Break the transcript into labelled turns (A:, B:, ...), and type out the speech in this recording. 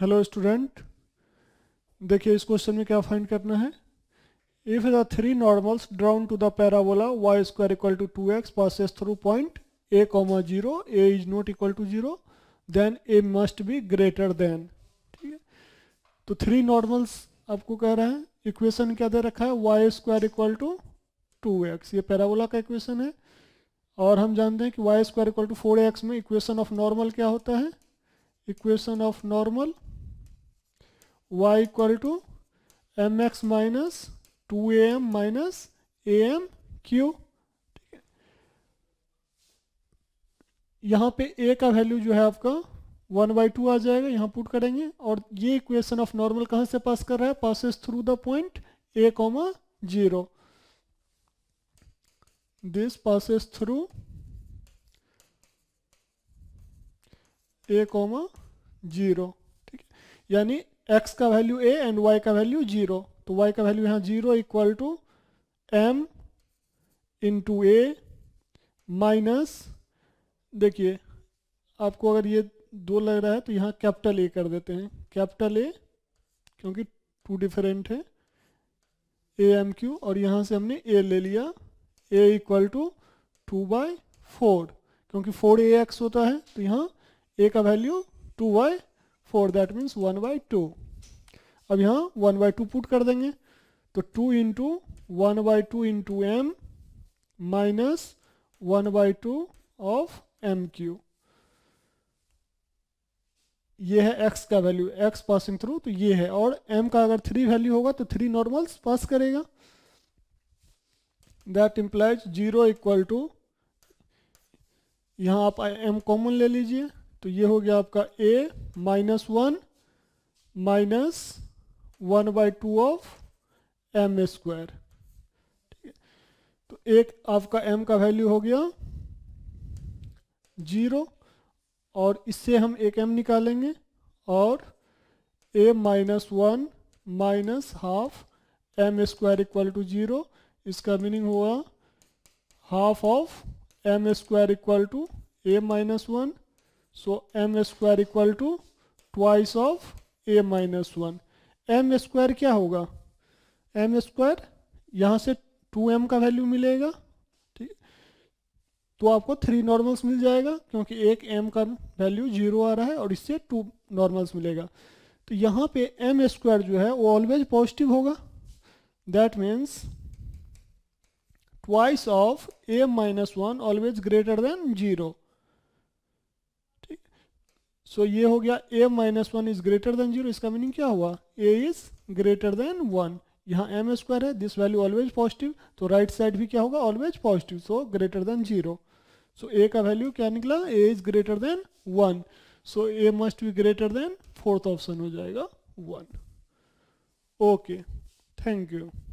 A: hello student देखिए इस question में क्या फाइंड करना है if the three normals drawn to the parabola y square equal to two x pass through point a comma zero a is not equal to zero then a must be greater than ठीक है तो three normals आपको कह रहे हैं equation क्या दे रखा है y square equal to two x ये पैराबोला का इक्वेशन है और हम जानते हैं कि y square equal to four x में इक्वेशन ऑफ नॉर्मल क्या होता है equation of normal y equal to mx minus two a m minus a m cube यहां पे ए का वैल्यू जो है आपका वन बाई टू आ जाएगा यहां पुट करेंगे और ये इक्वेशन ऑफ नॉर्मल कहां से पास कर रहा है passes through the point a comma zero this passes through a comma zero ठीक है यानी एक्स का वैल्यू ए एंड वाई का वैल्यू जीरो तो वाई का वैल्यू यहाँ zero equal to m into a minus देखिए आपको अगर ये दो लग रहा है तो यहाँ कैपिटल ए कर देते हैं कैपिटल ए क्योंकि टू डिफरेंट है ए एम क्यू और यहाँ से हमने ए ले लिया a equal to two by four क्योंकि फोर ए एक्स होता है तो यहाँ ए का value two by four that means one by two अब यहाँ वन बाई टू पुट कर देंगे तो two into one by two into m minus one by two of m cube ये है x का वैल्यू x पासिंग थ्रू तो ये है और m का अगर थ्री वैल्यू होगा तो थ्री नॉर्मल्स पास करेगा that implies zero equal to यहाँ आप m कॉमन ले लीजिए तो ये हो गया आपका a minus one minus one by two of m square ठीक है तो एक आपका एम का वैल्यू हो गया जीरो और इससे हम एक एम निकालेंगे और a minus one minus half m square equal to zero इसका मीनिंग हुआ half of m square equal to a minus one So m square equal to twice of a minus one m square क्या होगा M square यहाँ से to M का value मिलेगा ठीक तो आपको थ्री नॉर्मल्स मिल जाएगा क्योंकि एक एम का वैल्यू जीरो आ रहा है और इससे टू नॉर्मल्स मिलेगा तो यहाँ पे एम स्क्वायर जो है वो ऑलवेज पॉजिटिव होगा दैट मीन्स twice of a minus one always greater than zero so so, ये हो गया a minus one is greater than zero इसका मीनिंग क्या हुआ a is greater than one यहाँ एम स्क्वायर है दिस वैल्यू ऑलवेज पॉजिटिव तो राइट साइड भी क्या होगा always positive so greater than zero so a का वैल्यू क्या निकला a is greater than one so a must be greater than fourth option हो जाएगा वन ओके थैंक यू